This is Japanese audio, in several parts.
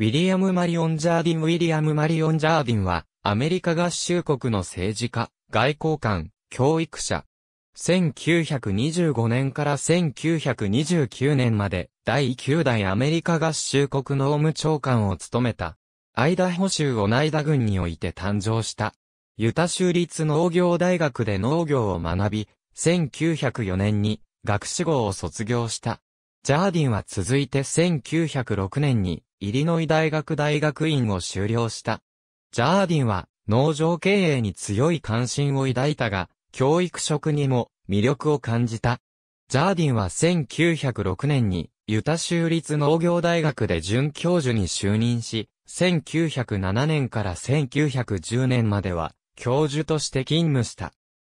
ウィリアム・マリオン・ジャーディン・ウィリアム・マリオン・ジャーディンは、アメリカ合衆国の政治家、外交官、教育者。1925年から1929年まで、第9代アメリカ合衆国農務長官を務めた。アイダホ州オナイダ郡において誕生した。ユタ州立農業大学で農業を学び、1904年に学士号を卒業した。ジャーディンは続いて1906年にイリノイ大学大学院を修了した。ジャーディンは農場経営に強い関心を抱いたが、教育職にも魅力を感じた。ジャーディンは1906年にユタ州立農業大学で准教授に就任し、1907年から1910年までは教授として勤務した。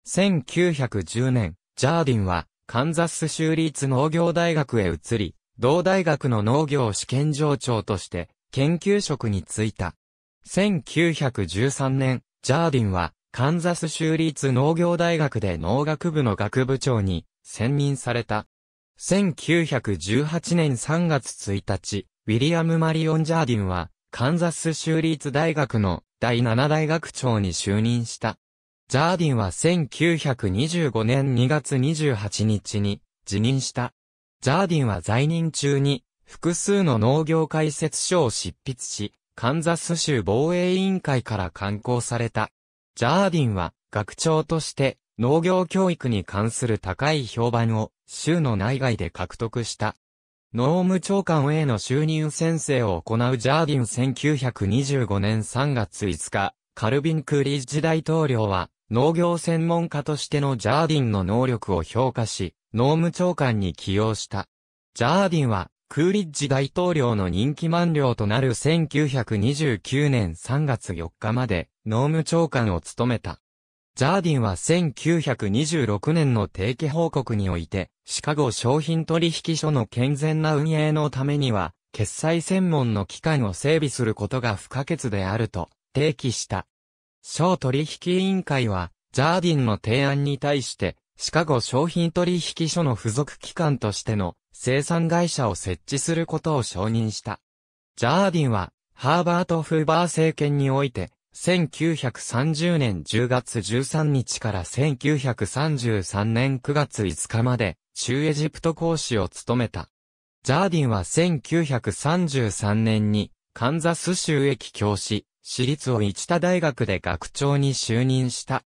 1910年、ジャーディンはカンザス州立農業大学へ移り、同大学の農業試験場長として、研究職に就いた。1913年、ジャーディンは、カンザス州立農業大学で農学部の学部長に選任された。1918年3月1日、ウィリアム・マリオン・ジャーディンは、カンザス州立大学の第7大学長に就任した。ジャーディンは1925年2月28日に辞任した。ジャーディンは在任中に、複数の農業解説書を執筆し、カンザス州防衛委員会から刊行された。ジャーディンは、学長として、農業教育に関する高い評判を、州の内外で獲得した。農務長官への就任宣誓を行うジャーディン1925年3月5日、カルビン・クーリッジ大統領は、農業専門家としてのジャーディンの能力を評価し、農務長官に起用した。ジャーディンは、クーリッジ大統領の任期満了となる1929年3月4日まで、農務長官を務めた。ジャーディンは1926年の定期報告において、シカゴ商品取引所の健全な運営のためには、決済専門の機関を整備することが不可欠であると提起した。小取引委員会は、ジャーディンの提案に対して、シカゴ商品取引所の付属機関としての生産会社を設置することを承認した。ジャーディンは、ハーバート・フーバー政権において、1930年10月13日から1933年9月5日まで、中エジプト講師を務めた。ジャーディンは1933年に、カンザス州駅教師、私立を一田大学で学長に就任した。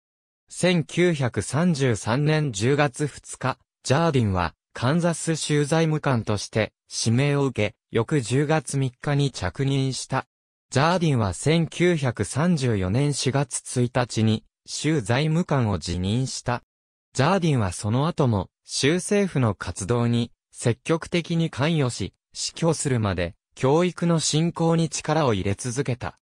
1933年10月2日、ジャーディンは、カンザス州財務官として指名を受け、翌10月3日に着任した。ジャーディンは1934年4月1日に州財務官を辞任した。ジャーディンはその後も州政府の活動に積極的に関与し、死去するまで教育の振興に力を入れ続けた。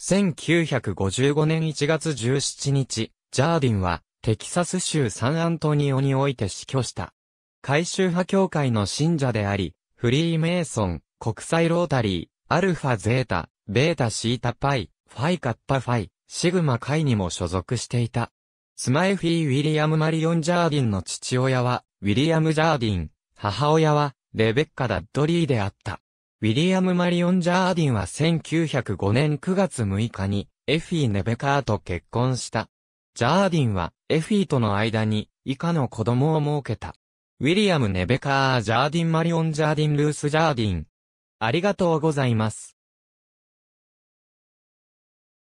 1955年1月17日、ジャーディンは、テキサス州サンアントニオにおいて死去した。改宗派教会の信者であり、フリーメイソン、国際ロータリー、アルファゼータ、ベータシータパイ、ファイカッパファイ、シグマ会にも所属していた。スマイフィー・ウィリアム・マリオン・ジャーディンの父親は、ウィリアム・ジャーディン、母親は、レベッカ・ダッドリーであった。ウィリアム・マリオン・ジャーディンは1905年9月6日に、エフィー・ネベカーと結婚した。ジャーディンはエフィーとの間に以下の子供を設けた。ウィリアム・ネベカー・ジャーディン・マリオン・ジャーディン・ルース・ジャーディン。ありがとうございます。